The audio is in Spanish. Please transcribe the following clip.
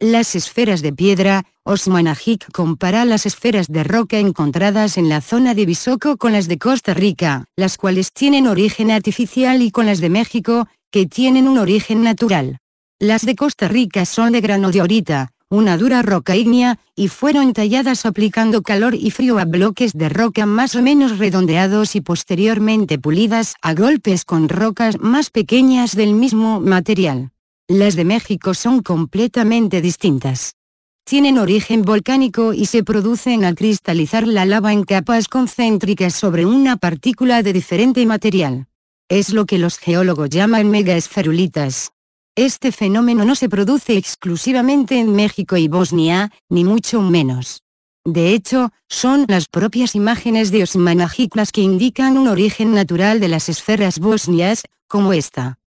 Las esferas de piedra, Osmanagic compara las esferas de roca encontradas en la zona de Bisoco con las de Costa Rica, las cuales tienen origen artificial y con las de México, que tienen un origen natural. Las de Costa Rica son de grano de una dura roca ígnea, y fueron talladas aplicando calor y frío a bloques de roca más o menos redondeados y posteriormente pulidas a golpes con rocas más pequeñas del mismo material. Las de México son completamente distintas. Tienen origen volcánico y se producen al cristalizar la lava en capas concéntricas sobre una partícula de diferente material. Es lo que los geólogos llaman megaesferulitas. Este fenómeno no se produce exclusivamente en México y Bosnia, ni mucho menos. De hecho, son las propias imágenes de Osmanajik que indican un origen natural de las esferas bosnias, como esta.